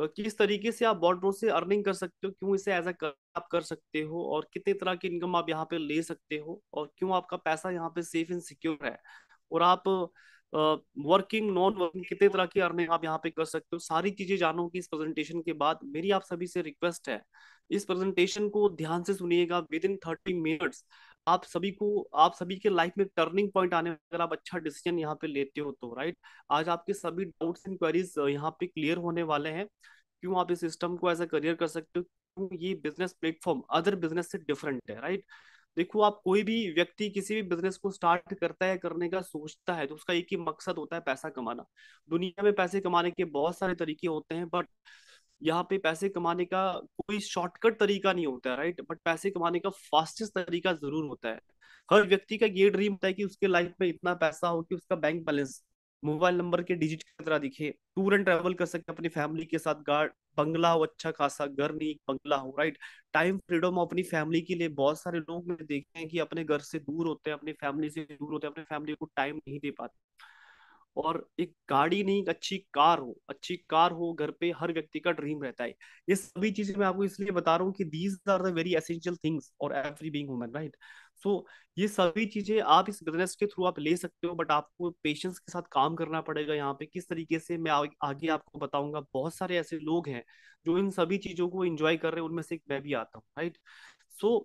किस तरीके से आप बॉन्ड से अर्निंग कर सकते हो क्यों इसे एज अ आप कर सकते हो और कितने तरह की इनकम आप यहाँ पे ले सकते हो और क्यों आपका पैसा यहाँ पे सेफ एंड सिक्योर है और आप वर्किंग नॉन वर्किंग कितने तरह की अर्निंग आप यहाँ पे कर सकते हो सारी चीजें जानो कि इस प्रेजेंटेशन के बाद मेरी आप सभी से रिक्वेस्ट है इस प्रेजेंटेशन को ध्यान से सुनिएगा विद इन थर्टी मिनट्स आप सभी को आप सभी के लाइफ में टर्निंग पॉइंट आने अगर आप अच्छा डिसीजन यहाँ पे लेते हो तो राइट आज आपके सभी डाउट्स एंड क्वेरीज यहाँ पे क्लियर होने वाले हैं क्यों आप इस सिस्टम को एज अ करियर कर सकते हो क्यों ये बिजनेस प्लेटफॉर्म अदर बिजनेस से डिफरेंट है राइट देखो आप कोई भी व्यक्ति किसी भी बिजनेस को स्टार्ट करता है करने का सोचता है तो उसका एक ही मकसद होता है पैसा कमाना दुनिया में पैसे कमाने के बहुत सारे तरीके होते हैं बट यहाँ पे पैसे कमाने का कोई शॉर्टकट तरीका नहीं होता है राइट बट पैसे कमाने का फास्टेस्ट तरीका जरूर होता है हर व्यक्ति का ये ड्रीम होता है कि उसके लाइफ में इतना पैसा हो कि उसका बैंक बैलेंस मोबाइल नंबर के डिजिट की तरह दिखे टूर एंड ट्रेवल कर सके अपनी फैमिली के साथ गार्ड बंगला हो अच्छा खासा घर नहीं बंगला हो राइट टाइम फ्रीडम अपनी फैमिली के लिए बहुत सारे लोग मैंने देखे हैं कि अपने घर से दूर होते हैं अपनी फैमिली से दूर होते हैं अपनी फैमिली को टाइम नहीं दे पाते और एक गाड़ी नहीं एक अच्छी कार हो अच्छी कार हो घर पे हर व्यक्ति का ड्रीम रहता है ये सभी चीजें मैं आपको इसलिए बता रहा हूँ कि these are the very essential things और every being human right so ये सभी चीजें आप इस बिजनेस के थ्रू आप ले सकते हो बट आपको पेशेंस के साथ काम करना पड़ेगा यहाँ पे किस तरीके से मैं आगे, आगे आपको बताऊंगा बहुत सारे ऐसे लोग हैं जो इन सभी चीजों को एंजॉय कर रहे हैं उनमें से मैं भी आता हूँ right so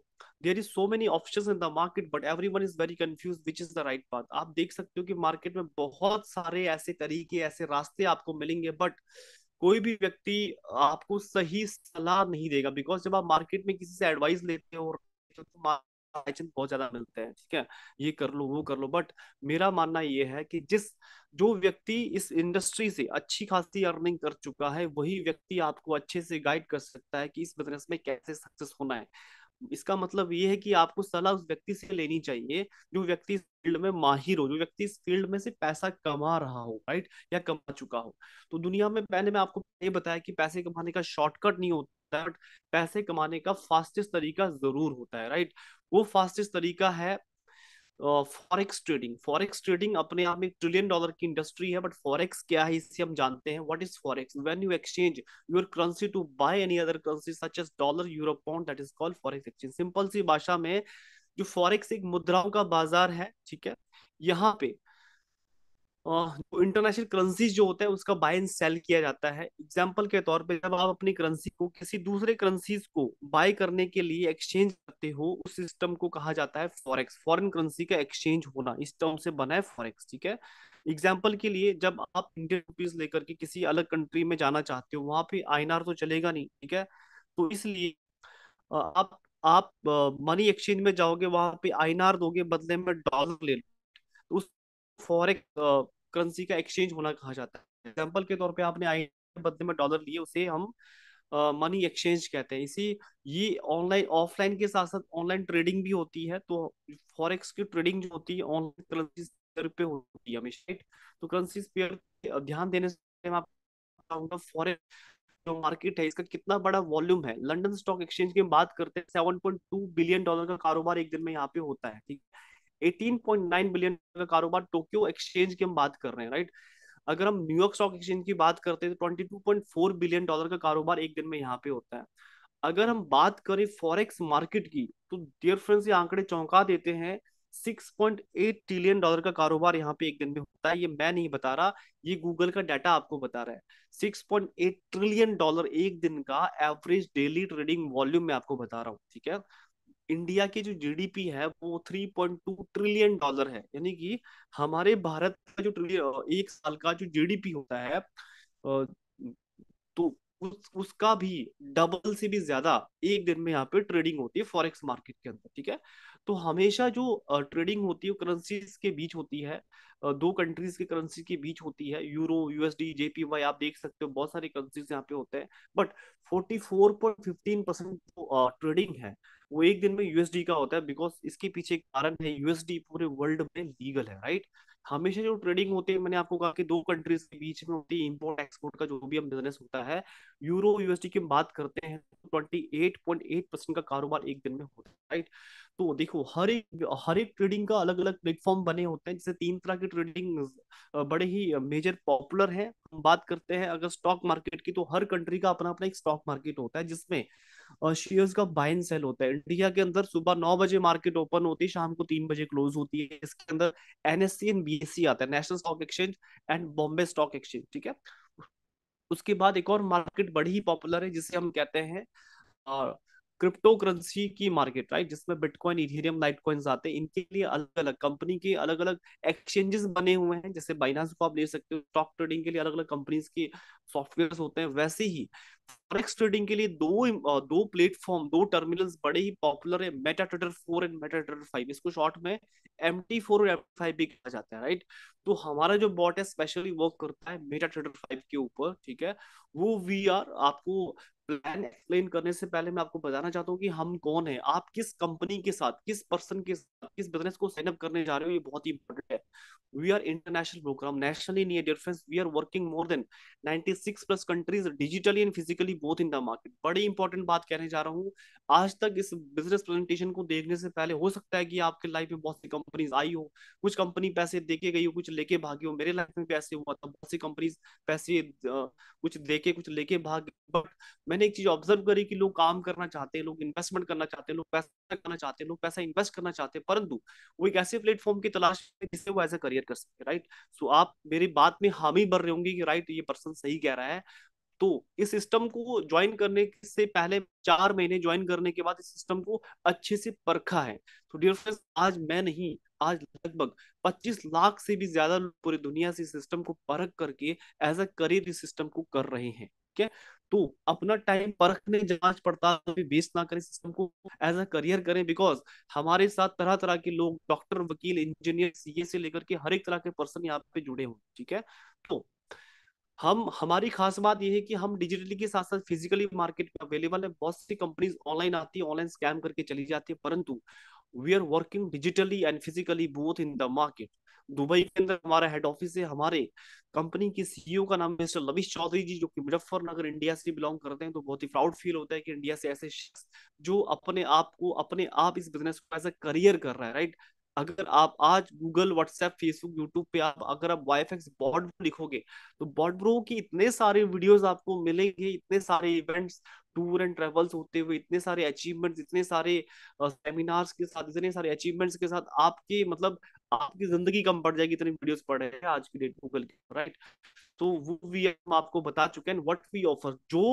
there is so many option in the market but everyone is very confuse which is the right path आप देख सकते हो कि मार्केट में बहुत सारे ऐसे तरीके ऐसे रास्ते आपको मिलेंगे बट कोई भी व्यक्ति आपको सही सलाह नहीं देगा बिकॉज जब आप मार्केट में किसी से एडवाइस लेते हो तो बहुत ज्यादा मिलते हैं ठीक है ये कर लो वो कर लो बट मेरा मानना ये है कि जिस जो व्यक्ति इस इंडस्ट्री से अच्छी खासी अर्निंग कर चुका है वही व्यक्ति आपको अच्छे से गाइड कर सकता है कि इस बिजनेस में कैसे सक्सेस होना है इसका मतलब ये है कि आपको सलाह उस व्यक्ति से लेनी चाहिए जो व्यक्ति इस फील्ड में माहिर हो जो व्यक्ति इस फील्ड में से पैसा कमा रहा हो राइट या कमा चुका हो तो दुनिया में पहले मैं आपको ये बताया कि पैसे कमाने का शॉर्टकट नहीं होता बट पैसे कमाने का फास्टेस्ट तरीका जरूर होता है राइट वो फास्टेस्ट तरीका है फॉरेक्स ट्रेडिंग फॉरेक्स ट्रेडिंग अपने आप में ट्रिलियन डॉलर की इंडस्ट्री है बट फॉरेक्स क्या है इसे हम जानते हैं what is forex when you exchange your currency to buy any other currency such as dollar euro pound that is called forex exchange simple सी भाषा में जो फॉरेक्स एक मुद्राओं का बाजार है ठीक है यहाँ पे इंटरनेशनल करेंसीज जो होता है उसका बाय एंड सेल किया जाता है एग्जाम्पल के तौर पर जब आप अपनी करेंसी को किसी दूसरे करेंसीज को बाय करने के लिए एक्सचेंज करते हो उस सिस्टम को कहा जाता है फॉरेक्स फॉरेन करेंसी का एक्सचेंज होना इस टर्म से बना है फॉरेक्स ठीक है एग्जाम्पल के लिए जब आप इंडियन रुपीज लेकर के किसी अलग कंट्री में जाना चाहते हो वहां पे आईनार तो चलेगा नहीं ठीक है तो इसलिए आप आप मनी एक्सचेंज में जाओगे वहां पे आईनार दोगे बदले में डॉलर ले लो तो उस फॉरेक्स करेंसी का एक्सचेंज होना कहा जाता है एग्जाम्पल के तौर पर आपने आई बदले में डॉलर लिए उसे हम मनी uh, एक्सचेंज कहते हैं इसी ये ऑनलाइन ऑफलाइन के साथ साथ ऑनलाइन ट्रेडिंग भी होती है तो फॉरेक्स की ट्रेडिंग जो होती है ऑनलाइन करेंसी पे होती है हमेशा तो करेंसी पेयर ध्यान देने से मैं आपको फॉरेक्स जो मार्केट है इसका कितना बड़ा वॉल्यूम है लंदन स्टॉक एक्सचेंज की बात करते हैं सेवन बिलियन डॉलर का कारोबार एक दिन में यहाँ पे होता है ठीक है 18.9 बिलियन का कारोबार टोक्यो एक्सचेंज की हम बात कर रहे हैं राइट अगर हम न्यूयॉर्क स्टॉक एक्सचेंज की बात करते हैं तो 22.4 बिलियन डॉलर का कारोबार एक दिन में यहाँ पे होता है अगर हम बात करें फॉरेक्स मार्केट की तो डियर फ्रेंड्स ये आंकड़े चौंका देते हैं 6.8 ट्रिलियन डॉलर का कारोबार यहाँ पे एक दिन में होता है ये मैं नहीं बता रहा ये गूगल का डाटा आपको बता रहा है 6.8 ट्रिलियन डॉलर एक दिन का एवरेज डेली ट्रेडिंग वॉल्यूम में आपको बता रहा हूँ ठीक है इंडिया की जो जीडीपी है वो 3.2 ट्रिलियन डॉलर है यानी कि हमारे भारत का जो ट्रिलियन एक साल का जो जीडीपी होता है तो उस, उसका भी डबल से भी ज्यादा एक दिन में यहाँ पे ट्रेडिंग होती है फॉरेक्स मार्केट के अंदर ठीक है तो हमेशा जो ट्रेडिंग होती है करेंसीज के बीच होती है दो कंट्रीज के करेंसी के बीच होती है यूरो यूएसडी जेपीवाई आप देख सकते हो बहुत सारे करेंसीज यहाँ पे होते हैं but forty four fifteen percent trading है वो एक दिन में यूएसडी का होता है बिकॉज इसके पीछे एक कारण है यूएसडी पूरे वर्ल्ड में लीगल है राइट हमेशा जो ट्रेडिंग होती है मैंने आपको कहा कि दो कंट्रीज के बीच में होती है इम्पोर्ट एक्सपोर्ट का जो भी हम बिजनेस होता है यूरो यूएसडी की बात करते हैं twenty eight point eight percent का कारोबार एक दिन में होता है राइट तो देखो हर एक हर एक ट्रेडिंग का अलग अलग प्लेटफॉर्म बने होते हैं जैसे तीन तरह की ट्रेडिंग बड़े ही मेजर पॉपुलर है हम बात करते हैं अगर स्टॉक मार्केट की तो हर कंट्री का अपना अपना एक स्टॉक मार्केट होता है जिसमें शेयर्स का बाय एंड सेल होता है इंडिया के अंदर सुबह नौ बजे मार्केट ओपन होती है शाम को तीन बजे क्लोज होती है इसके अंदर एनएससी एंड बीएससी आता है national stock exchange and Bombay stock exchange ठीक है उसके बाद एक और मार्केट बड़ी ही पॉपुलर है जिसे हम कहते हैं क्रिप्टो करेंसी की मार्केट राइट जिसमें बिटकॉइन इथेरियम लाइट कॉइन्स आते हैं इनके लिए अलग अलग कंपनी के अलग अलग एक्सचेंजेस बने हुए हैं जैसे बाइनास को आप ले सकते हो स्टॉक ट्रेडिंग के लिए अलग अलग कंपनीज के सॉफ्टवेयर होते हैं वैसे ही फॉरेक्स ट्रेडिंग के लिए दो दो प्लेटफॉर्म दो टर्मिनल्स बड़े ही पॉपुलर है MetaTrader four and MetaTrader five इसको शॉर्ट में M T four M five भी कहा जाता है राइट तो हमारा जो बॉट है स्पेशली वर्क करता है मेटा ट्रेडर फाइव के ऊपर ठीक है वो वी आर आपको प्लान एक्सप्लेन करने से पहले मैं आपको बताना चाहता हूँ कि हम कौन है आप किस कंपनी के साथ किस पर्सन के साथ किस बिजनेस को साइन अप करने जा रहे हो ये बहुत ही इंपॉर्टेंट है we are international program nationally नहीं dear friends we are working more than 96 plus countries digitally and physically both in the market बड़ी इंपॉर्टेंट बात कहने जा रहा हूँ आज तक इस बिजनेस प्रेजेंटेशन को देखने से पहले हो सकता है कि आपके लाइफ में बहुत सी कंपनीज आई हो कुछ कंपनी पैसे देके गई हो कुछ लेके भागी हो मेरे लाइफ में पैसे हुआ था बहुत सी कंपनीज पैसे कुछ देके कुछ लेके भाग बट मैंने एक चीज ऑब्जर्व करी कि लोग काम करना चाहते हैं लोग इन्वेस्टमेंट करना चाहते हैं लोग पैसा करना चाहते हैं लोग पैसा इन्वेस्ट करना चाहते हैं परंतु वो एक ऐसे प्लेटफॉर्म की तलाश है जिससे वो एज ए करियर कर सके राइट सो आप मेरी बात में हामी भर रहे होंगे कि राइट ये पर्सन सही कह रहा है तो इस सिस्टम को ज्वाइन करने से पहले चार महीने ज्वाइन करने के बाद इस सिस्टम को अच्छे से परखा है तो डियर फ्रेंड्स आज मैं नहीं आज लगभग 25 लाख से भी ज्यादा लोग पूरी दुनिया से सिस्टम को परख करके एज अ करियर इस सिस्टम को कर रहे हैं ठीक है तो अपना टाइम परखने जांच पड़ताल भी वेस्ट ना करें सिस्टम को एज अ करियर करें बिकॉज हमारे साथ तरह तरह के लोग डॉक्टर वकील इंजीनियर सीए से लेकर के हर एक तरह के पर्सन यहाँ पे जुड़े हुए ठीक है तो हम हमारी खास बात यह है कि हम डिजिटली के साथ साथ फिजिकली मार्केट में अवेलेबल है बहुत सी कंपनीज ऑनलाइन आती है ऑनलाइन स्कैम करके चली जाती है परंतु we are working digitally and physically both in the market Dubai के अंदर हमारा हेड ऑफिस है हमारे कंपनी के सीईओ का नाम मिस्टर लविश चौधरी जी जो कि मुजफ्फरनगर इंडिया से बिलोंग करते हैं तो बहुत ही प्राउड फील होता है कि इंडिया से ऐसे जो अपने आप को अपने आप इस बिजनेस को एज अ करियर कर रहा है राइट अगर आप आज गूगल व्हाट्सएप फेसबुक यूट्यूब पे आप अगर आप वाई एक्स बॉड लिखोगे तो बॉड ब्रो के इतने सारे वीडियोस आपको मिलेंगे इतने सारे इवेंट्स टूर एंड ट्रेवल्स होते हुए इतने सारे अचीवमेंट्स इतने सारे सेमिनार्स के साथ इतने सारे अचीवमेंट्स के साथ आपके मतलब आपकी जिंदगी कम पड़ जाएगी इतने वीडियोस पड़े हैं आज की डेट गूगल के राइट तो वो भी हम आपको बता चुके हैं व्हाट वी ऑफर जो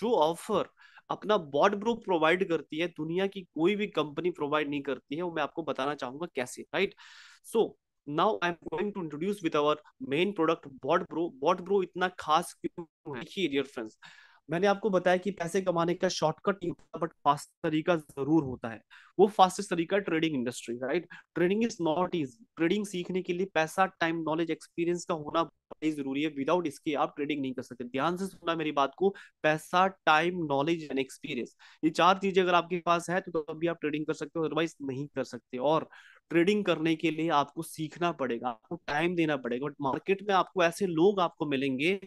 जो ऑफर अपना बॉड ब्रो प्रोवाइड करती है दुनिया की कोई भी कंपनी प्रोवाइड नहीं करती है वो मैं आपको बताना चाहूंगा कैसे right so now I am going to introduce with our main product Bot Bro Bot Bro इतना खास क्यों है देखिए डियर फ्रेंड्स मैंने आपको बताया कि पैसे कमाने का शॉर्टकट नहीं होता बट फास्ट तरीका जरूर होता है वो फास्टेस्ट तरीका trading industry right trading is not is trading सीखने के लिए पैसा टाइम नॉलेज एक्सपीरियंस का होना बड़ी जरूरी है विदाउट इसके आप ट्रेडिंग नहीं कर सकते ध्यान से सुनना मेरी बात को पैसा टाइम नॉलेज एंड एक्सपीरियंस ये चार चीजें अगर आपके पास है तो तब तो भी आप ट्रेडिंग कर सकते हो अदरवाइज नहीं कर सकते और ट्रेडिंग करने के लिए आपको सीखना पड़ेगा आपको टाइम देना पड़ेगा बट मार्केट में आपको ऐसे लोग आपको मिलेंगे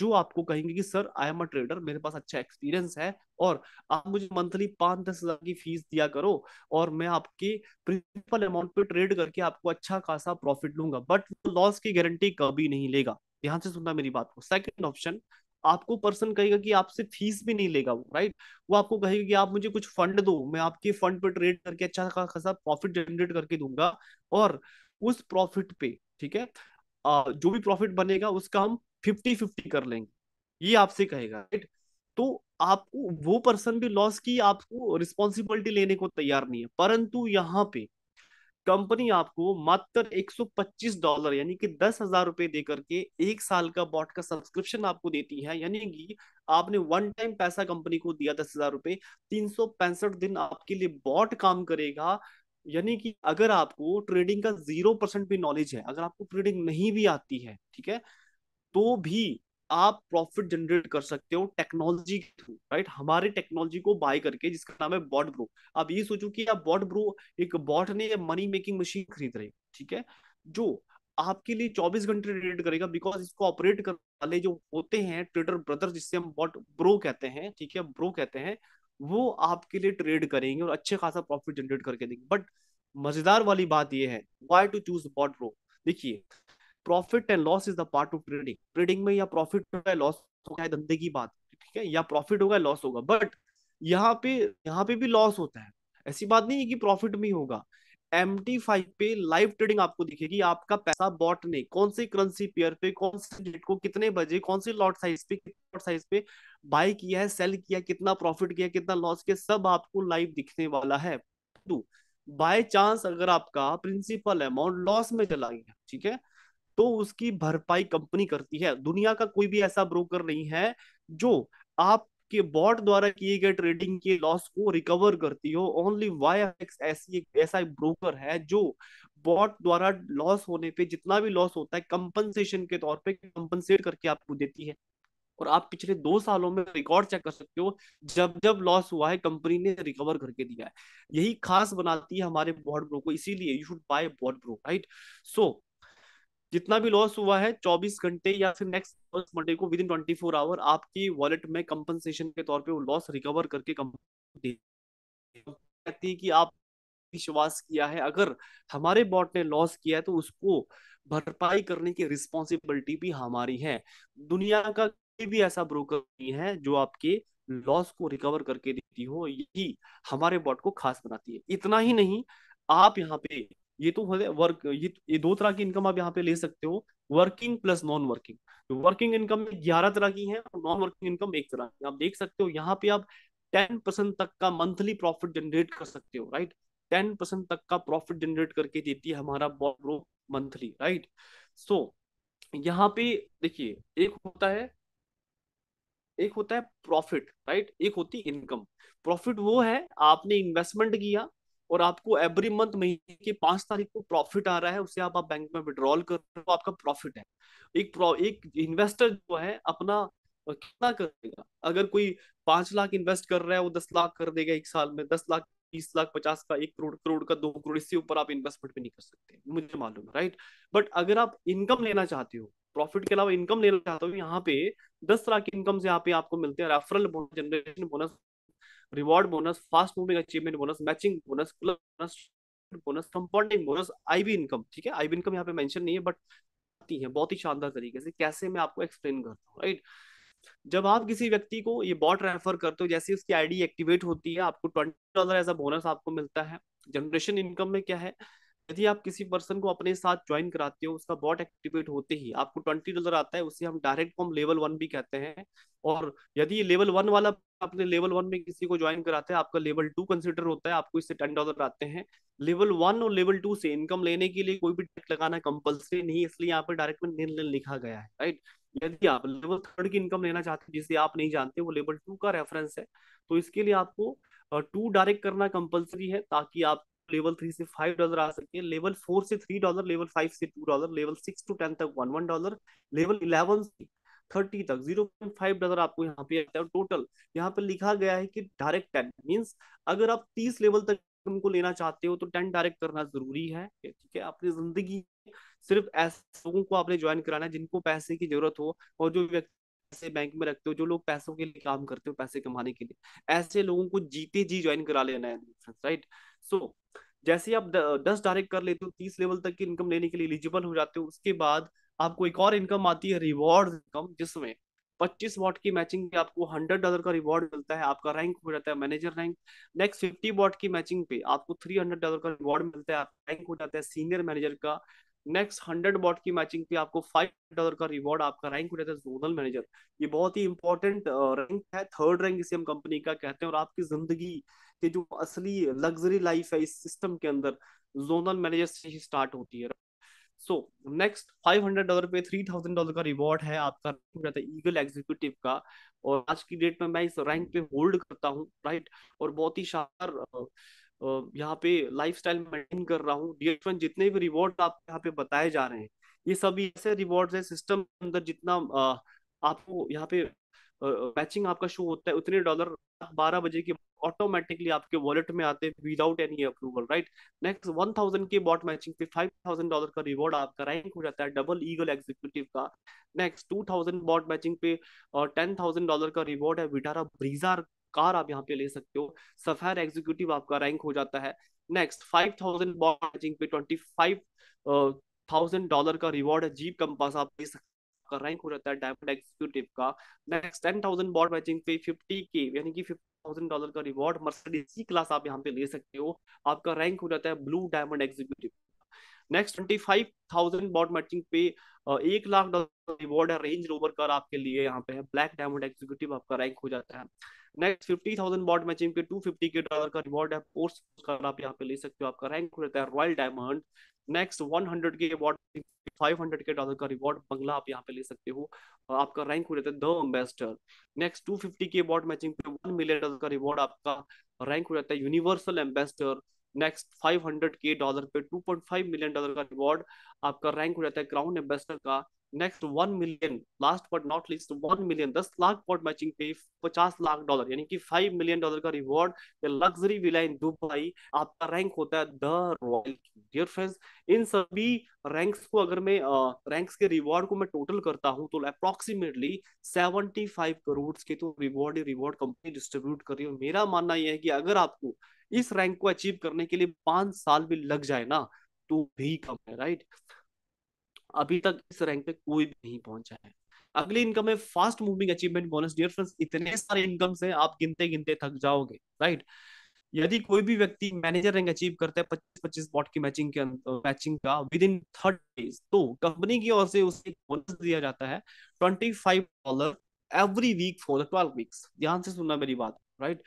जो आपको कहेंगे कि sir I am a trader मेरे पास अच्छा एक्सपीरियंस है और आप मुझे मंथली पांच दस हजार की फीस दिया करो और मैं आपके प्रिंसिपल अमाउंट पे ट्रेड करके आपको अच्छा खासा प्रॉफिट लूंगा बट लॉस की गारंटी कभी नहीं लेगा ध्यान से सुनना मेरी बात को सेकंड ऑप्शन आपको पर्सन कहेगा कि आपसे फीस भी नहीं लेगा वो राइट वो आपको कहेगा कि आप मुझे कुछ फंड दो मैं आपके फंड पर ट्रेड करके अच्छा खासा प्रॉफिट जनरेट करके दूंगा और उस प्रॉफिट पे ठीक है जो भी प्रॉफिट बनेगा उसका हम फिफ्टी फिफ्टी कर लेंगे ये आपसे कहेगा राइट तो आपको वो पर्सन भी लॉस की आपको रिस्पॉन्सिबिलिटी लेने को तैयार नहीं है परंतु यहाँ पे कंपनी आपको मात्र 125 डॉलर यानी कि दस हजार रुपए देकर के एक साल का बॉट का सब्सक्रिप्शन आपको देती है यानी कि आपने वन टाइम पैसा कंपनी को दिया दस हजार रुपए तीन सौ पैंसठ दिन आपके लिए बॉट काम करेगा यानी कि अगर आपको ट्रेडिंग का जीरो परसेंट भी नॉलेज है अगर आपको ट्रेडिंग नहीं भी आती है ठीक है तो भी आप प्रॉफिट जनरेट कर सकते हो टेक्नोलॉजी के थ्रू राइट हमारे टेक्नोलॉजी को बाय करके जिसका नाम है बॉट ब्रो आप ये सोचो कि आप बॉट ब्रो एक बॉट ने मनी मेकिंग मशीन खरीद रहे ठीक है जो आपके लिए 24 घंटे ट्रेड करेगा बिकॉज इसको ऑपरेट करने वाले जो होते हैं ट्रेडर ब्रदर जिससे हम बॉट ब्रो कहते हैं ठीक है ब्रो कहते हैं वो आपके लिए ट्रेड करेंगे और अच्छे खासा प्रॉफिट जनरेट करके देंगे बट मजेदार वाली बात यह है why to choose bot Bro देखिए profit and loss is the part of trading trading में या प्रॉफिट होगा लॉस होगा धंधे की बात ठीक है या प्रॉफिट होगा लॉस होगा बट यहाँ पे यहाँ पे भी लॉस होता है ऐसी बात नहीं है कि प्रॉफिट में होगा एम पे लाइव ट्रेडिंग आपको दिखेगी आपका पैसा बॉट ने कौन से करेंसी पेयर पे कौन से डेट को कितने बजे कौन से लॉट साइज पे लॉट साइज पे बाई किया है सेल किया कितना प्रॉफिट किया कितना लॉस किया सब आपको लाइव दिखने वाला है बाय चांस अगर आपका प्रिंसिपल अमाउंट लॉस में चला गया ठीक है तो उसकी भरपाई कंपनी करती है दुनिया का कोई भी ऐसा ब्रोकर नहीं है जो आपके बॉट द्वारा किए गए ट्रेडिंग के लॉस को रिकवर करती हो ओनली वाई ऐसी ऐसा ब्रोकर है जो बॉट द्वारा लॉस होने पे जितना भी लॉस होता है कंपनसेशन के तौर पे कंपनसेट करके आपको देती है और आप पिछले दो सालों में रिकॉर्ड चेक कर सकते हो जब जब लॉस हुआ है कंपनी ने रिकवर करके दिया है यही खास बनाती है हमारे बॉर्ड ब्रो को इसीलिए you should buy Bot Bro right so जितना भी लॉस हुआ है 24 घंटे या फिर नेक्स्ट मंडे को विद इन 24 आवर आपकी वॉलेट में कंपनसेशन के तौर पे वो लॉस रिकवर करके कहती है कि आप विश्वास किया है अगर हमारे बॉट ने लॉस किया है तो उसको भरपाई करने की रिस्पॉन्सिबिलिटी भी हमारी है दुनिया का कोई भी ऐसा ब्रोकर नहीं है जो आपके लॉस को रिकवर करके देती हो यही हमारे बॉट को खास बनाती है इतना ही नहीं आप यहाँ पे ये तो वर्क ये, ये दो तरह की इनकम आप यहाँ पे ले सकते हो working plus non working working income में ग्यारह तरह की है और नॉन वर्किंग इनकम एक तरह की आप देख सकते हो यहाँ पे आप टेन परसेंट तक का मंथली प्रॉफिट जनरेट कर सकते हो राइट टेन परसेंट तक का प्रॉफिट जनरेट करके देती है हमारा बॉब्रो मंथली राइट सो यहाँ पे देखिए एक होता है एक होता है प्रॉफिट राइट एक होती इनकम प्रॉफिट वो है आपने इन्वेस्टमेंट किया और आपको एवरी मंथ महीने के पांच तारीख को प्रॉफिट आ रहा है उसे आप, आप बैंक में विड्रॉल कर रहे हो तो आपका प्रॉफिट है एक एक इन्वेस्टर जो है अपना कितना करेगा अगर कोई पांच लाख इन्वेस्ट कर रहा है वो दस लाख कर देगा एक साल में दस लाख बीस लाख पचास का एक करोड़ करोड़ का दो करोड़ इससे ऊपर आप इन्वेस्टमेंट भी नहीं कर सकते मुझे मालूम है राइट बट अगर आप इनकम लेना चाहते हो प्रॉफिट के अलावा इनकम लेना चाहते हो यहाँ पे दस लाख इनकम से यहाँ पे आपको मिलते हैं referral bonus generation bonus reward bonus fast moving achievement bonus matching bonus plus bonus compounding bonus I B income ठीक है आई बी इनकम यहाँ पे मेंशन नहीं है बट आती है बहुत ही शानदार तरीके से कैसे मैं आपको एक्सप्लेन करता हूँ राइट जब आप किसी व्यक्ति को ये बॉट रेफर करते हो जैसे उसकी आईडी एक्टिवेट होती है आपको twenty dollar as a bonus आपको मिलता है जनरेशन इनकम में क्या है यदि आप किसी पर्सन को अपने साथ ज्वाइन कराते हो उसका बॉट एक्टिवेट होते ही आपको ट्वेंटी डॉलर आता है उसे हम डायरेक्ट फॉर्म लेवल वन भी कहते हैं और यदि लेवल वन वाला अपने लेवल वन में किसी को ज्वाइन कराते हैं आपका लेवल टू कंसिडर होता है आपको इससे टेन डॉलर आते हैं लेवल वन और लेवल टू से इनकम लेने के लिए कोई भी टैक्स लगाना कंपलसरी नहीं इसलिए यहाँ पर डायरेक्ट में निर्णय लिखा गया है राइट यदि आप लेवल थर्ड की इनकम लेना चाहते हैं जिसे आप नहीं जानते वो लेवल टू का रेफरेंस है तो इसके लिए आपको टू डायरेक्ट करना कंपलसरी है ताकि आप लेवल थ्री से फाइव डॉलर आ सकती है लेवल फोर से थ्री डॉलर लेवल फाइव से two dollar level six to ten तक one one dollar level eleven से थर्टी तक जीरो पॉइंट फाइव डॉलर आपको यहाँ पे आता है टोटल यहाँ पे लिखा गया है कि डायरेक्ट टेन मीन्स अगर आप तीस लेवल तक उनको लेना चाहते हो तो टेन डायरेक्ट करना जरूरी है ठीक है अपनी जिंदगी सिर्फ ऐसे लोगों को आपने ज्वाइन कराना है जिनको पैसे की जरूरत हो और जो व्यक्ति पैसे बैंक में रखते हो जो लोग पैसों के लिए काम करते हो पैसे कमाने के लिए ऐसे लोगों को जीते जी ज्वाइन करा लेना है राइट सो so, जैसे आप द, दस डायरेक्ट कर लेते हो तीस लेवल तक की इनकम लेने के लिए एलिजिबल हो जाते हो उसके बाद आपको एक और इनकम आती है रिवॉर्ड इनकम जिसमें पच्चीस वॉट की मैचिंग पे आपको हंड्रेड डॉलर का रिवॉर्ड मिलता है आपका रैंक हो जाता है manager rank next fifty watt की मैचिंग पे आपको थ्री हंड्रेड डॉलर का रिवॉर्ड मिलता है रैंक हो जाता है सीनियर मैनेजर का नेक्स्ट हंड्रेड बॉट की मैचिंग पे आपको फाइव डॉलर का रिवॉर्ड आपका रैंक हो जाता है जोनल मैनेजर ये बहुत ही इंपॉर्टेंट रैंक uh, है थर्ड रैंक इसे हम कंपनी का कहते हैं और आपकी जिंदगी के जो असली लग्जरी लाइफ है इस सिस्टम के अंदर जोनल मैनेजर से ही स्टार्ट होती है so next five hundred dollar पे थ्री थाउजेंड डॉलर का रिवॉर्ड है आपका रैंक रहता है ईगल एग्जीक्यूटिव का और आज की डेट में मैं इस रैंक पे होल्ड करता हूँ राइट और बहुत ही शानदार uh, यहाँ पे लाइफ स्टाइल मेंटेन कर रहा हूँ डी जितने भी रिवॉर्ड आप यहाँ पे बताए जा रहे हैं ये सभी ऐसे रिवॉर्ड है सिस्टम अंदर जितना आपको यहाँ पे मैचिंग आपका शो होता है उतने डॉलर बारह बजे के ऑटोमेटिकली आपके वॉलेट में आते हैं without any approval right next one thousand के बॉट मैचिंग पे फाइव थाउजेंड डॉलर का रिवॉर्ड आपका रैंक हो जाता है डबल ईगल एग्जीक्यूटिव का next two thousand bot matching पे टेन थाउजेंड डॉलर का रिवॉर्ड है विटारा ब्रीजार कार आप यहाँ पे ले सकते हो सफायर एग्जीक्यूटिव आपका रैंक हो जाता है next five thousand bond matching पे ट्वेंटी फाइव थाउजेंड डॉलर का रिवॉर्ड है जीप कंपास आप ले सकते का रैंक हो जाता है डायमंड एग्जीक्यूटिव का next ten thousand bond matching पे फिफ्टी के यानी कि थाउजेंड डॉलर का रिवॉर्ड मर्सिडीज की क्लास आप यहाँ पे ले सकते हो आपका रैंक हो जाता है blue diamond executive next twenty five thousand bot matching पे एक लाख डॉलर रिवॉर्ड है रेंज रोवर कार आपके लिए यहाँ पे है ब्लैक डायमंड एग्जीक्यूटिव आपका रैंक हो जाता है next fifty thousand bot matching पे टू फिफ्टी के डॉलर का रिवॉर्ड है पोर्स कार आप यहाँ पे ले सकते हो आपका रैंक हो जाता है royal diamond next one hundred K award five hundred K dollar का रिवॉर्ड बंगला आप यहाँ पे ले सकते हो आपका रैंक हो जाता है the ambassador next two fifty K award matching पे वन मिलियन डॉलर का रिवॉर्ड आपका रैंक हो जाता है यूनिवर्सल एम्बेसडर नेक्स्ट 500 के डॉलर पे 2.5 मिलियन डॉलर का रिवॉर्ड आपका रैंक हो जाता है क्राउन एम्बेसडर का next one million last but not least one million दस लाख पॉट मैचिंग पे पचास लाख डॉलर यानी कि फाइव मिलियन डॉलर का reward luxury villa in Dubai आपका रैंक होता है द रॉयल डियर फ्रेंड्स इन सभी रैंक्स को अगर मैं रैंक्स के रिवॉर्ड को मैं टोटल करता हूं तो अप्रोक्सीमेटली सेवेंटी फाइव करोड़ के तो रिवॉर्ड रिवॉर्ड कंपनी डिस्ट्रीब्यूट कर रही है मेरा मानना यह है कि अगर आपको इस रैंक को अचीव करने के लिए पांच साल भी लग जाए ना तो भी कम है राइट right? अभी तक इस रैंक पे कोई भी नहीं पहुंचा है अगली इनकम है fast moving achievement bonus dear friends इतने सारे इनकम से आप गिनते गिनते थक जाओगे राइट यदि कोई भी व्यक्ति मैनेजर रैंक अचीव करता है पच्चीस पच्चीस बॉट की मैचिंग के मैचिंग का विद इन थर्ड डेज तो कंपनी की ओर से उसे बोनस दिया जाता है twenty five dollar every week for the twelve weeks ध्यान से सुनना मेरी बात राइट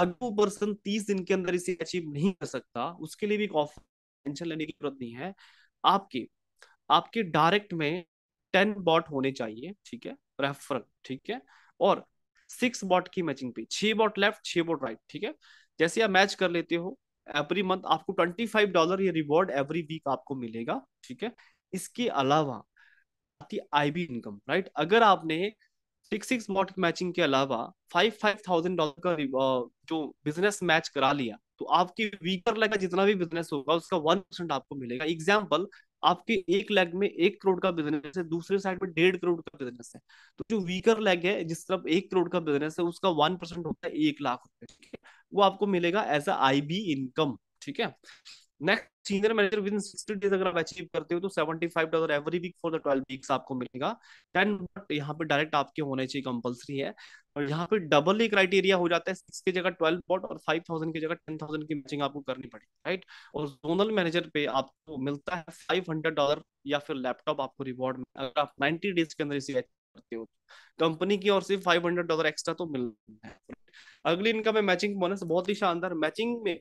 अगर वो पर्सन तीस दिन के अंदर इसे अचीव नहीं कर सकता उसके लिए भी एक ऑफर टेंशन लेने की जरूरत नहीं है आपके आपके डायरेक्ट में टेन बॉट होने चाहिए ठीक है रेफरल ठीक है और सिक्स बॉट की मैचिंग पे छह बॉट लेफ्ट छह बॉट राइट ठीक है जैसे आप मैच कर लेते हो एवरी मंथ आपको ट्वेंटी फाइव डॉलर ये रिवॉर्ड एवरी वीक आपको मिलेगा ठीक है इसके अलावा आती आईबी इनकम राइट अगर आपने सिक्स सिक्स बॉट मैचिंग के अलावा फाइव फाइव थाउजेंड डॉलर का जो बिजनेस मैच करा लिया तो आपकी वीकर लगा जितना भी बिजनेस होगा उसका वन परसेंट आपको मिलेगा एग्जाम्पल आपके एक लेग में एक करोड़ का बिजनेस है दूसरे साइड में डेढ़ करोड़ का बिजनेस है तो जो वीकर लेग है जिस तरफ एक करोड़ का बिजनेस है उसका वन परसेंट होता है एक लाख रुपए वो आपको मिलेगा एज अ बी इनकम ठीक है next senior manager within sixty days अगर आप अचीव करते हो तो seventy five dollar every week for the twelve weeks आपको मिलेगा बट यहाँ पे डायरेक्ट आपके होने चाहिए कंपलसरी है और यहाँ पे डबल ही क्राइटेरिया हो जाता है सिक्स की जगह ट्वेल्व बॉट और फाइव थाउजेंड की जगह टेन थाउजेंड की मैचिंग आपको करनी पड़ेगी राइट और जोनल मैनेजर पे आपको मिलता है फाइव हंड्रेड डॉलर या फिर लैपटॉप आपको रिवॉर्ड में अगर आप नाइनटी डेज के अंदर इसे करते हो कंपनी तो। की ओर से फाइव हंड्रेड डॉलर एक्स्ट्रा तो मिल है अगली इनकम है मैचिंग बोनस बहुत ही शानदार मैचिंग में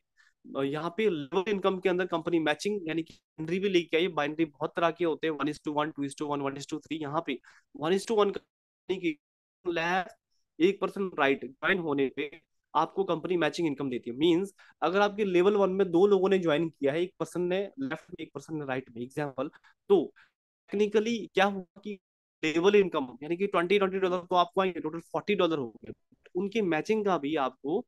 यहाँ पे लो इनकम के अंदर कंपनी मैचिंग यानी कि बाइंड्री भी लेके आई बाइंड्री बहुत तरह के होते हैं one is two one two is two one one is two three यहाँ पे वन इज टू वन की लैख एक परसेंट राइट ज्वाइन होने पे आपको कंपनी मैचिंग इनकम देती है मींस अगर आपके लेवल वन में दो लोगों ने ज्वाइन किया है एक पर्सन ने लेफ्ट में एक पर्सन ने राइट में एग्जाम्पल तो टेक्निकली क्या हुआ कि लेवल इनकम यानी कि ट्वेंटी ट्वेंटी डॉलर तो आपको आएंगे टोटल फोर्टी डॉलर हो गए उनके मैचिंग का भी आपको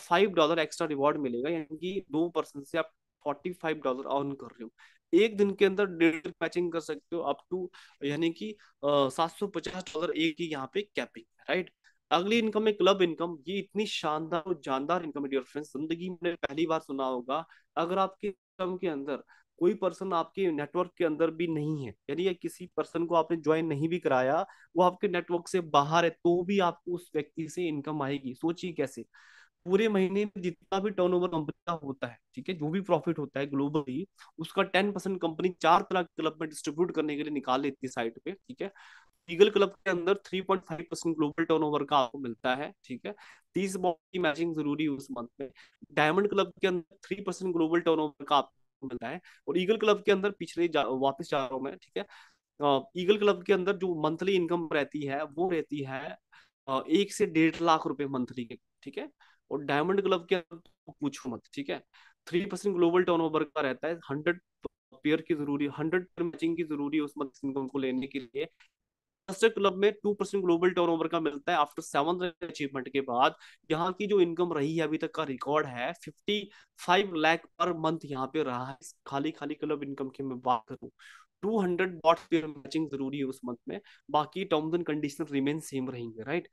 फाइव डॉलर एक्स्ट्रा रिवॉर्ड मिलेगा यानी कि दो पर्सन से आप फोर्टी फाइव डॉलर अर्न कर रहे हो एक दिन के अंदर डेढ़ मैचिंग कर सकते हो अप टू यानी कि सात सौ पचास डॉलर एक ही यहाँ पे कैपिंग राइट अगली इनकम है क्लब इनकम ये इतनी शानदार और जानदार इनकम है डियर फ्रेंड्स जिंदगी में पहली बार सुना होगा अगर आपके इनकम के अंदर कोई पर्सन आपके नेटवर्क के अंदर भी नहीं है यानी या किसी पर्सन को आपने ज्वाइन नहीं भी कराया वो आपके नेटवर्क से बाहर है तो भी आपको उस व्यक्ति से इनकम आएगी सोचिए कैसे पूरे महीने में जितना भी टर्नओवर कंपनी का होता है ठीक है जो भी प्रॉफिट होता है ग्लोबली उसका टेन परसेंट कंपनी चार तरह के क्लब में डिस्ट्रीब्यूट करने के लिए निकाल लेती है साइट पे ठीक है ईगल क्लब के अंदर 3.5 परसेंट ग्लोबल टर्नओवर का आपको मिलता है ठीक है तीस बॉल की मैचिंग जरूरी है उस मंथ में डायमंड क्लब के अंदर थ्री परसेंट ग्लोबल टर्नओवर का आपको मिलता है और ईगल क्लब के अंदर पिछले जा, वापस जा रहा हूँ मैं ठीक है ईगल क्लब के अंदर जो मंथली इनकम रहती है वो रहती है एक से डेढ़ लाख रुपए मंथली के ठीक है और डायमंड क्लब के अंदर तो पूछो मत ठीक है थ्री परसेंट ग्लोबल टर्नओवर का रहता है हंड्रेड पेयर की जरूरी हंड्रेड पेयर मैचिंग की जरूरी है उस मंथ इनकम को लेने के लिए दसवें क्लब में टू परसेंट ग्लोबल टर्नओवर का मिलता है आफ्टर सेवन अचीवमेंट के बाद यहाँ की जो इनकम रही है अभी तक का रिकॉर्ड है fifty five lakh per month यहाँ पे रहा है खाली खाली क्लब इनकम की मैं बात करूँ टू हंड्रेड बॉट मैचिंग जरूरी है उस मंथ में बाकी terms and condition remain same रहेंगे राइट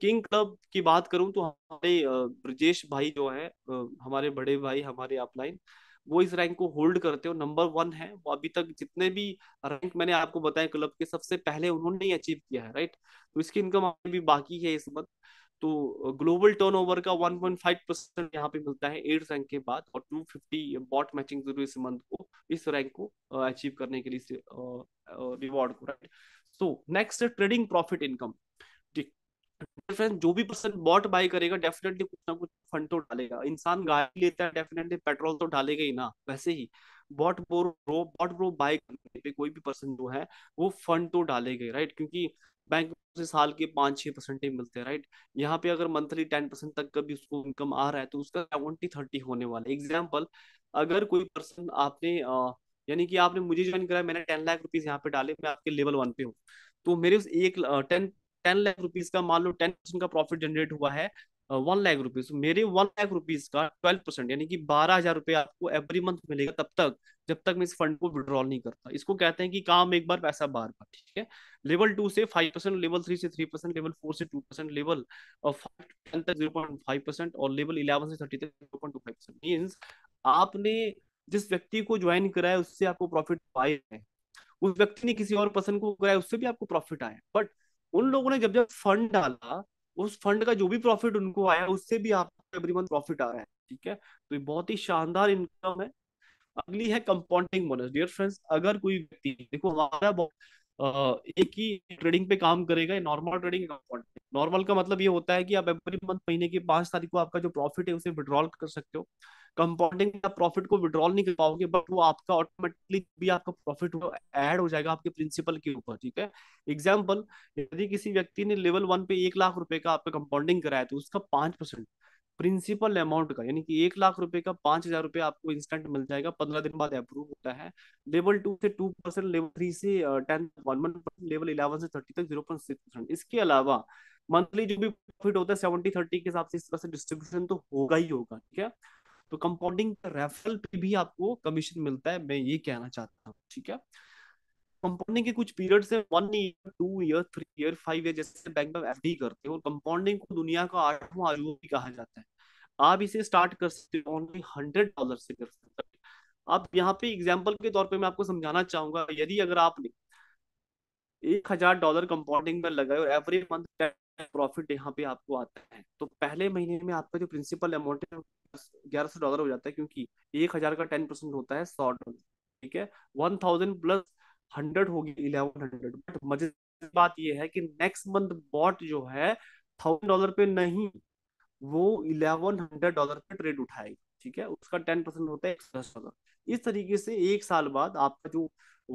किंग क्लब की बात करूं तो हमारे ब्रजेश भाई जो है हमारे बड़े भाई हमारे अपलाइन वो इस रैंक को होल्ड करते हो नंबर वन है वो अभी तक जितने भी रैंक मैंने आपको बताया क्लब के सबसे पहले उन्होंने ही अचीव किया है राइट तो इसकी इनकम भी बाकी है इस मंथ तो ग्लोबल टर्नओवर का 1.5 परसेंट यहाँ पे मिलता है एट रैंक के बाद और 250 बॉट मैचिंग जरूर इस मंथ को इस रैंक को अचीव करने के लिए रिवॉर्ड को right so next trading profit income friend जो भी पर्सन बॉट बाय करेगा डेफिनेटली कुछ ना कुछ फंड तो डालेगा इंसान गाड़ी लेता है डेफिनेटली पेट्रोल तो डालेगा ही ना वैसे ही बॉट बोर रो बॉट ब्रो बाय करने पे कोई भी पर्सन जो है वो फंड तो डालेगा राइट क्योंकि बैंक से साल के पांच छह परसेंट ही मिलते हैं राइट यहाँ पे अगर मंथली टेन परसेंट तक का भी उसको इनकम आ रहा है तो उसका सेवेंटी थर्टी होने वाला है एग्जाम्पल अगर कोई पर्सन आपने यानी कि आपने मुझे ज्वाइन कराया मैंने टेन लाख रुपीज यहाँ पे डाले मैं आपके लेवल वन पे हूँ तो मेरे उस एक टेन टेन लाख रुपीज का मान लो टेन परसेंट का प्रॉफिट जनरेट हुआ है वन लाख रुपीज मेरे वन लाख रुपीज का ट्वेल्व परसेंट यानी कि बारह हजार रुपये आपको एवरी मंथ मिलेगा तब तक जब तक मैं इस फंड को विड्रॉल नहीं करता इसको कहते हैं कि काम एक बार पैसा बार बार ठीक है लेवल टू से फाइव परसेंट लेवल थ्री से थ्री परसेंट लेवल फोर से टू परसेंट लेवल तक जीरो पॉइंट फाइव परसेंट और लेवल इलेवन से थर्टी तक zero point five percent mean आपने जिस व्यक्ति को ज्वाइन कराया उससे आपको प्रॉफिट पाए हैं उस व्यक्ति ने किसी और पर्सन को कराया उससे भी आपको प्रॉफिट आया बट उन लोगों ने जब जब फंड डाला उस फंड का जो भी प्रॉफिट उनको आया उससे भी आप एवरी मंथ प्रॉफिट आ रहा है ठीक है तो ये बहुत ही शानदार इनकम है अगली है कंपाउंडिंग बोनस डियर फ्रेंड्स अगर कोई व्यक्ति देखो हमारा एक ही ट्रेडिंग पे काम करेगा नॉर्मल ट्रेडिंग अकाउंट नॉर्मल का मतलब ये होता है कि आप एवरी मंथ महीने की पांच तारीख को आपका जो प्रॉफिट है उसे विड्रॉल कर सकते हो कंपाउंडिंग आप प्रॉफिट को विड्रॉल नहीं कर पाओगे बट वो आपका ऑटोमेटिकली भी आपका प्रॉफिट ऐड हो जाएगा आपके प्रिंसिपल के ऊपर ठीक है एग्जाम्पल यदि किसी व्यक्ति ने लेवल वन पे एक लाख रुपए का आपका कंपाउंडिंग कराया तो उसका पांच परसेंट प्रिंसिपल अमाउंट का यानी कि एक लाख रुपए का पांच हजार रुपये आपको इंस्टेंट मिल जाएगा पंद्रह दिन बाद अप्रूव होता है लेवल टू से टू परसेंट लेवल थ्री से ten one one percent level eleven से थर्टी तक जीरो पॉइंट सिक्स परसेंट इसके अलावा मंथली जो भी प्रॉफिट होता है सेवेंटी थर्टी के हिसाब से इस तरह से डिस्ट्रीब्यूशन तो होगा ही होगा ठीक है तो कंपाउंडिंग रेफरल पे भी आपको कमीशन मिलता है मैं ये कहना चाहता हूँ ठीक है कंपाउंडिंग के कुछ पीरियड से one year two year three year five year जैसे बैंक में एफ करते हैं और कंपाउंडिंग को दुनिया का आठवां आयु भी कहा जाता है आप इसे स्टार्ट कर सकते हो ओनली हंड्रेड डॉलर से कर सकते हो अब यहाँ पे एग्जाम्पल के तौर पे मैं आपको समझाना चाहूंगा यदि अगर आपने एक हजार डॉलर कंपाउंडिंग में लगाए और एवरी मंथ प्रॉफिट यहाँ पे आपको आता है तो पहले महीने में आपका जो प्रिंसिपल अमाउंट है ग्यारह सौ डॉलर हो जाता है क्योंकि एक हजार का टेन परसेंट होता है सौ डॉलर ठीक है वन थाउजेंड प्लस हंड्रेड होगी इलेवन हंड्रेड बट मजे बात यह है कि नेक्स्ट मंथ बॉट जो है थाउजेंड डॉलर पे नहीं वो इलेवन हंड्रेड डॉलर पे ट्रेड उठाएगी ठीक है उसका टेन परसेंट होता है दस डॉलर इस तरीके से एक साल बाद आपका जो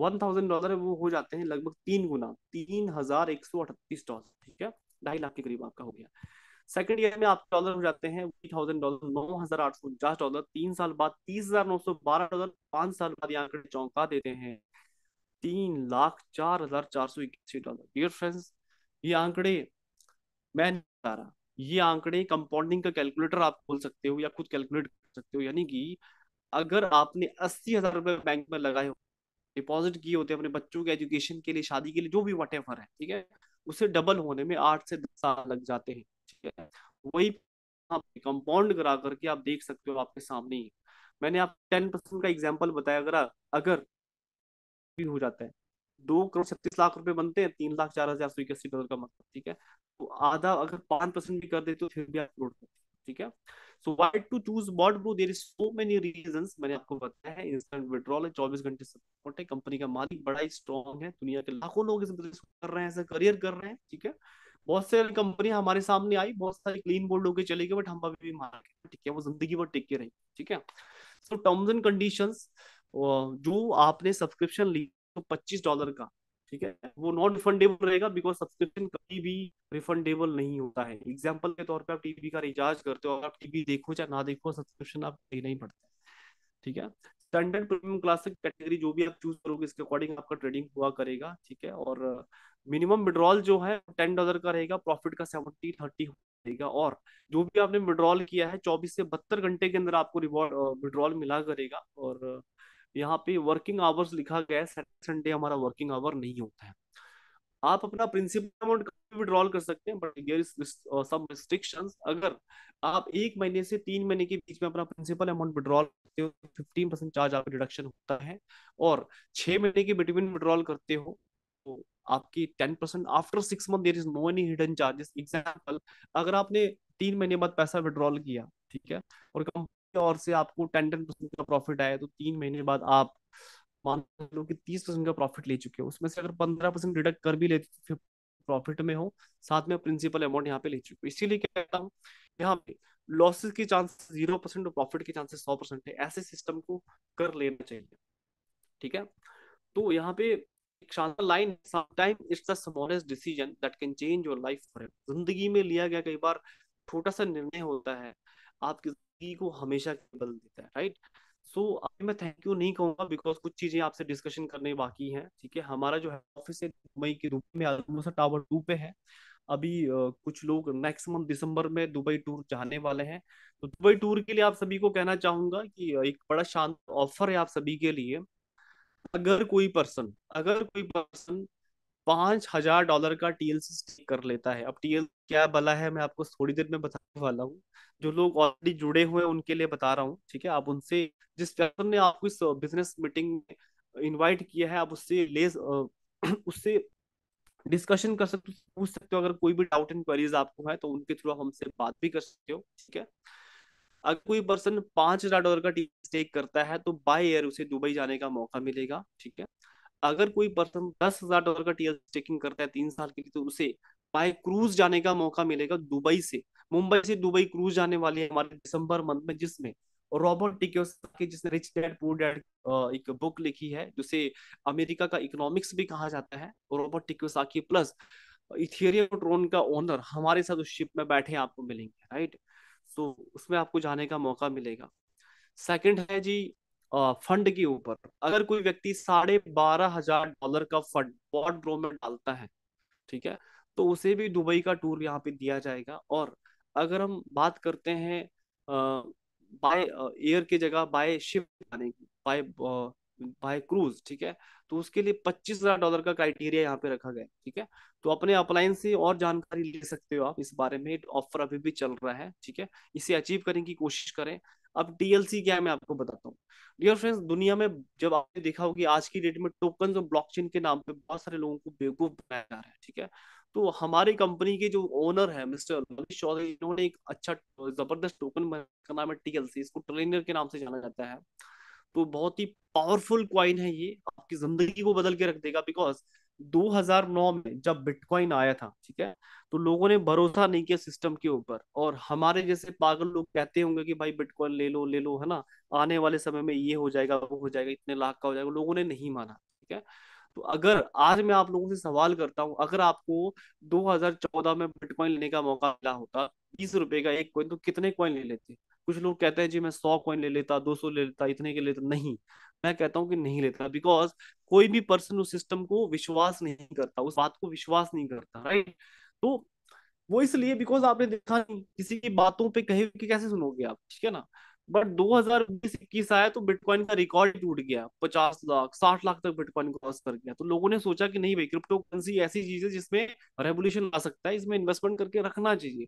वन थाउजेंड डॉलर है वो हो जाते हैं लगभग तीन गुना तीन हजार एक सौ अठतीस डॉलर ठीक है ढाई लाख के करीब आपका हो गया सेकेंड ईयर में आपके डॉलर हो जाते हैं थाउजेंड डॉलर नौ हजार आठ सौ उनचास डॉलर तीन साल बाद तीस हजार नौ सौ बारह डॉलर पांच साल बाद यहाँ चौंका देते हैं तीन लाख चार हजार चार सौ इक्यासी डॉलर डियर फ्रेंड्स ये आंकड़े मैं नहीं बता रहा ये आंकड़े कंपाउंडिंग का कैलकुलेटर आप खोल सकते हो या खुद कैलकुलेट कर सकते हो यानी कि अगर आपने अस्सी हजार रुपये बैंक में लगाए हो डिपॉजिट किए होते हैं अपने बच्चों के एजुकेशन के लिए शादी के लिए जो भी वट है ठीक है उसे डबल होने में आठ से दस साल लग जाते हैं ठीक है वही आप कंपाउंड करा करके आप देख सकते हो आपके सामने ही मैंने आप टेन परसेंट का एग्जाम्पल बताया अगर अगर भी हो जाता है दो करोड़ छत्तीस लाख रुपए बनते हैं तीन लाख चार हजार सौ इक्यासी डॉलर का मतलब ठीक है तो आधा अगर पांच परसेंट भी कर दे तो फिर भी आप करोड़ ठीक है so white to choose bot bro there is so many reason मैंने आपको बताया है इंस्टेंट विड्रॉल है चौबीस घंटे सपोर्ट है कंपनी का मालिक बड़ा ही स्ट्रॉन्ग है दुनिया के लाखों लोग इस बिजनेस कर रहे हैं ऐसा करियर कर रहे हैं ठीक है बहुत से कंपनी हमारे सामने आई बहुत सारी क्लीन बोल्ड होकर चले गए बट हम अभी भी मार ठीक है वो जिंदगी भर टिक के रही ठीक है सो टर्म्स एंड कंडीशंस जो आपने सब्सक्रिप्शन ली तो पच्चीस डॉलर का ठीक है वो नॉन रिफंडेबल रहेगा बिकॉज सब्सक्रिप्शन कभी भी रिफंडेबल नहीं होता है एग्जाम्पल के तौर पर आप टीवी का रिचार्ज करते हो आप टीवी देखो चाहे ना देखो सब्सक्रिप्शन आप देना ही पड़ता है ठीक है स्टैंडर्ड प्रीमियम क्लासिक कैटेगरी जो भी आप चूज करोगे इसके अकॉर्डिंग आपका ट्रेडिंग हुआ करेगा ठीक है और मिनिमम विड्रॉल जो है टेन डॉलर का रहेगा प्रॉफिट का सेवेंटी थर्टी रहेगा और जो भी आपने विड्रॉल किया है चौबीस से बहत्तर घंटे के अंदर आपको रिवॉर्ड विड्रॉल मिला करेगा और यहाँ पे वर्किंग आवर्स लिखा गया है सैटरडे संडे हमारा वर्किंग आवर नहीं होता है आप अपना प्रिंसिपल अमाउंट विड्रॉल कर सकते हैं but there is some restrictions अगर आप एक महीने से तीन महीने के बीच में अपना प्रिंसिपल अमाउंट विड्रॉल करते हो फिफ्टीन परसेंट चार्ज आपका डिडक्शन होता है और छह महीने के बिटवीन विड्रॉल करते हो तो आपकी ten percent after six month there is no any hidden charges example अगर आपने तीन महीने बाद पैसा विड्रॉल किया ठीक है और कंपनी और से आपको टेन टेन परसेंट का प्रॉफिट आया तो तीन महीने बाद आप मान लो कि तीस परसेंट का प्रॉफिट ले चुके हो उसमें से अगर पंद्रह परसेंट डिडक्ट कर भी लेते प्रॉफिट तो में हो साथ में प्रिंसिपल अमाउंट यहाँ पे ले चुके हो इसीलिए क्या कहता हूँ यहाँ पे लॉसेस के चांस जीरो परसेंट और प्रॉफिट के चांसेस सौ परसेंट है ऐसे सिस्टम को कर लेना चाहिए ठीक है तो यहाँ पे एक शानदार line sometime it's the smallest decision that can change your life for जिंदगी में लिया गया कई बार छोटा सा निर्णय होता है आपकी जिंदगी को हमेशा बदल देता है राइट सो so, मैं थैंक यू नहीं कहूंगा बिकॉज कुछ चीजें आपसे डिस्कशन करने बाकी हैं ठीक है हमारा जो है ऑफिस है दुबई के रूप में टावर टू पे है अभी uh, कुछ लोग मैक्सिमम दिसंबर में दुबई टूर जाने वाले हैं तो दुबई टूर के लिए आप सभी को कहना चाहूंगा कि एक बड़ा शांत ऑफर है आप सभी के लिए अगर कोई पर्सन अगर कोई पर्सन पांच हजार डॉलर का टीएलसी कर लेता है अब टीएल क्या बला है मैं आपको थोड़ी देर में बताने वाला हूँ जो लोग ऑलरेडी जुड़े हुए हैं उनके लिए बता रहा हूँ ठीक है आप उनसे जिस पर्सन ने आपको इस बिजनेस मीटिंग में इनवाइट किया है आप उससे ले उससे डिस्कशन कर सकते हो पूछ सकते हो अगर कोई भी डाउट एंड क्वेरीज आपको है तो उनके थ्रू आप हमसे बात भी कर सकते हो ठीक है अगर कोई पर्सन पांच हजार डॉलर का टीएल स्टेक करता है तो बाय एयर उसे दुबई जाने का मौका मिलेगा ठीक है अगर कोई पर्सन दस हजार डॉलर का टीएल चेकिंग करता है तीन साल के लिए तो उसे बाय क्रूज जाने का मौका मिलेगा दुबई से मुंबई से दुबई क्रूज जाने वाली है हमारे दिसंबर मंथ में जिसमें रॉबर्ट के जिसने रिच डैड पुअर डैड एक बुक लिखी है जिसे अमेरिका का इकोनॉमिक्स भी कहा जाता है Robert Kiyosaki plus Ethereum Tron का ओनर हमारे साथ उस शिप में बैठे आपको मिलेंगे राइट सो उसमें आपको जाने का मौका मिलेगा सेकंड है जी फंड के ऊपर अगर कोई व्यक्ति साढ़े बारह हजार डॉलर का फंड बॉड ब्रो में डालता है ठीक है तो उसे भी दुबई का टूर यहाँ पे दिया जाएगा और अगर हम बात करते हैं बाय एयर की जगह बाय शिप जाने की बाय बाय क्रूज ठीक है तो उसके लिए पच्चीस हजार डॉलर का क्राइटेरिया यहाँ पे रखा गया ठीक है तो अपने अपलाइन से और जानकारी ले सकते हो आप इस बारे में ऑफर अभी भी चल रहा है ठीक है इसे अचीव करने की कोशिश करें अब टीएलसी क्या है मैं आपको बताता हूँ डियर फ्रेंड्स दुनिया में जब आपने देखा होगी आज की डेट में टोकन और ब्लॉकचेन के नाम पे बहुत सारे लोगों को बेवकूफ बनाया जा रहा है ठीक है तो हमारी कंपनी के जो ओनर है मिस्टर ललित चौधरी इन्होंने एक अच्छा जबरदस्त टोकन का नाम है टीएलसी इसको ट्रेनर के नाम से जाना जाता है तो बहुत ही पावरफुल क्वाइन है ये आपकी जिंदगी को बदल के रख देगा बिकॉज 2009 में जब बिटकॉइन आया था ठीक है तो लोगों ने भरोसा नहीं किया सिस्टम के ऊपर और हमारे जैसे पागल लोग कहते होंगे कि भाई बिटकॉइन ले लो ले लो है ना आने वाले समय में ये हो जाएगा वो हो जाएगा इतने लाख का हो जाएगा लोगों ने नहीं माना ठीक है तो अगर आज मैं आप लोगों से सवाल करता हूँ अगर आपको 2014 में बिटकॉइन लेने का मौका मिला होता बीस रुपए का एक कॉइन तो कितने कॉइन ले लेते कुछ लोग कहते हैं जी मैं सौ कॉइन ले लेता दो सौ ले लेता इतने के लेता नहीं मैं कहता हूँ कि नहीं लेता बिकॉज कोई भी पर्सन उस सिस्टम को विश्वास नहीं करता उस बात को विश्वास नहीं करता राइट तो वो इसलिए बिकॉज आपने देखा नहीं किसी की बातों पे कहे कि कैसे सुनोगे आप ठीक है ना बट 2020 इक्कीस आया तो बिटकॉइन का रिकॉर्ड टूट गया 50 लाख साठ लाख तक बिटकॉइन क्रॉस कर गया तो लोगों ने सोचा कि नहीं भाई क्रिप्टो करेंसी ऐसी चीज है जिसमें रेवोल्यूशन आ सकता है इसमें इन्वेस्टमेंट करके रखना चाहिए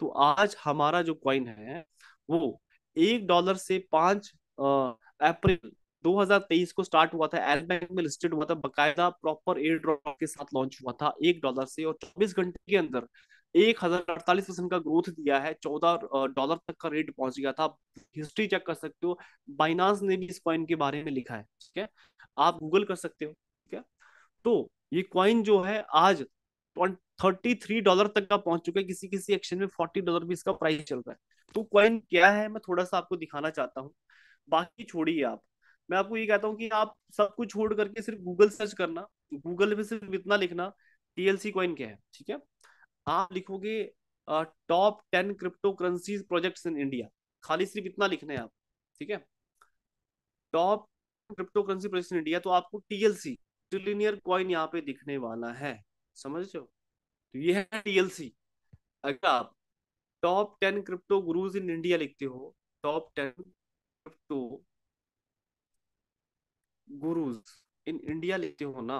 तो आज हमारा जो कॉइन है वो एक डॉलर से पांच अप्रैल 2023 को स्टार्ट हुआ था एल बैंक में लिस्टेड हुआ था बकायदा प्रॉपर एयर ड्रॉप के साथ लॉन्च हुआ था एक डॉलर से और चौबीस घंटे के अंदर एक हजार अड़तालीस परसेंट का ग्रोथ दिया है चौदह डॉलर तक का रेट पहुंच गया था हिस्ट्री चेक कर सकते हो बाइनांस ने भी इस कॉइन के बारे में लिखा है ठीक है आप गूगल कर सकते हो ठीक है तो ये कॉइन जो है आज थर्टी थ्री डॉलर तक का पहुंच चुका है किसी किसी एक्शन में फोर्टी डॉलर भी इसका प्राइस चल रहा है तो क्वाइन क्या है मैं थोड़ा सा आपको दिखाना चाहता हूँ बाकी छोड़िए आप मैं आपको ये कहता हूँ कि आप सब कुछ छोड़ करके सिर्फ गूगल सर्च करना गूगल में सिर्फ इतना लिखना टीएलसी क्वाइन क्या है ठीक है आप लिखोगे top ten crypto currency project in India खाली सिर्फ इतना लिखना है आप ठीक है top crypto currency project in India तो आपको टीएलसी ट्रिलिनियर क्वाइन यहाँ पे दिखने वाला है समझ रहे हो तो ये है टीएलसी अगर आप top ten crypto gurus in India लिखते हो top ten crypto gurus in India लिखते हो ना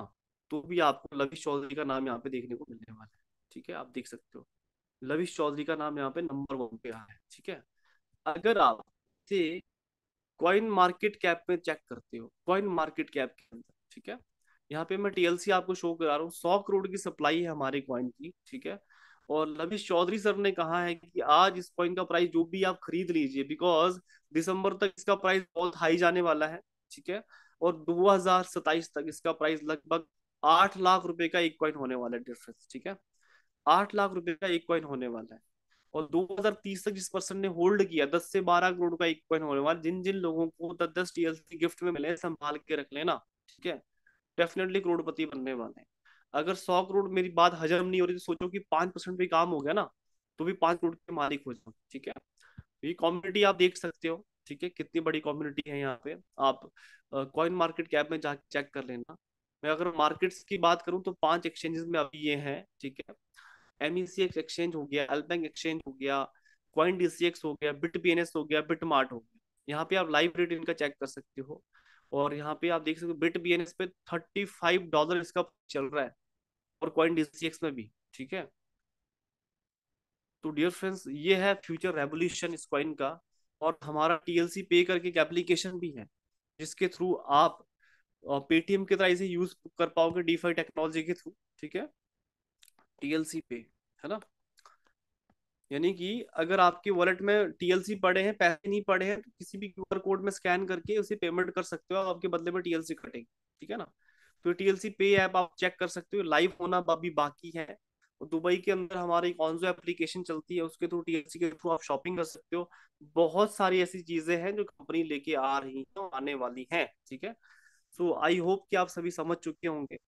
तो भी आपको लविश चौधरी का नाम यहाँ पे देखने को मिलने वाला है ठीक है आप देख सकते हो लविश चौधरी का नाम यहाँ पे नंबर वन पे आया है ठीक है अगर आप से कॉइन मार्केट कैप में चेक करते हो कॉइन मार्केट कैप के अंदर ठीक है यहाँ पे मैं टीएलसी आपको शो करा रहा हूँ सौ करोड़ की सप्लाई है हमारे कॉइन की ठीक है और लविश चौधरी सर ने कहा है कि आज इस कॉइन का प्राइस जो भी आप खरीद लीजिए बिकॉज दिसंबर तक इसका प्राइस बहुत हाई जाने वाला है ठीक है और दो तक इसका प्राइस लगभग आठ लाख रुपए का एक कॉइन होने वाला है डिफरेंस ठीक है आठ लाख रुपए का एक कॉइन होने वाला है और 2030 तक जिस पर्सन ने होल्ड किया 10 से 12 करोड़ का एक कॉइन होने वाला जिन जिन लोगों को दस दस टीएलसी गिफ्ट में मिले संभाल के रख लेना ठीक है डेफिनेटली करोड़पति बनने वाले हैं अगर सौ करोड़ मेरी बात हजम नहीं हो रही तो सोचो कि पांच परसेंट भी काम हो गया ना तो भी पांच करोड़ के मालिक हो जाओ ठीक है तो ये कम्युनिटी आप देख सकते हो ठीक है कितनी बड़ी कम्युनिटी है यहाँ पे आप कॉइन मार्केट कैप में जाके चेक कर लेना मैं अगर मार्केट्स की बात करूँ तो पांच एक्सचेंजेस में अभी ये हैं ठीक है M E C X exchange हो गया एल बैंक एक्सचेंज हो गया क्वाइन एक्स हो गया बिट एन एस हो गया बिट मार्ट हो गया यहाँ पे आप लाइव रेट इनका चेक कर सकते हो और यहाँ पे आप देख सकते हो बिट एन एस पे थर्टी फाइव डॉलर इसका चल रहा है और कॉइन डीसीएक्स में भी ठीक है तो डियर फ्रेंड्स ये है फ्यूचर रेवोल्यूशन इस कॉइन का और हमारा टीएलसी पे करके एक एप्लीकेशन भी है जिसके थ्रू आप पेटीएम की तरह इसे यूज कर पाओगे डीफाई टेक्नोलॉजी के थ्रू ठीक है टीएलसी पे है ना यानी कि अगर आपके वॉलेट में टीएलसी पड़े हैं पैसे नहीं पड़े हैं तो किसी भी क्यूआर कोड में स्कैन करके उसे पेमेंट कर सकते हो आपके बदले में टीएलसी कटेगी ठीक है ना तो टीएलसी पे ऐप आप चेक कर सकते हो लाइव होना अभी बाकी है दुबई के अंदर हमारी कॉन्जो एप्लीकेशन चलती है उसके थ्रू टीएलसी के थ्रू आप शॉपिंग कर सकते हो बहुत सारी ऐसी चीजें हैं जो कंपनी लेके आ रही है आने वाली है ठीक है सो आई होप कि आप सभी समझ चुके होंगे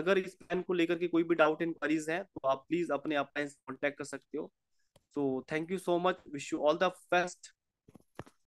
अगर इस प्लान को लेकर के कोई भी डाउट इंक्वायरीज है तो आप प्लीज अपने आप से कॉन्टेक्ट कर सकते हो so thank you so much wish you all the best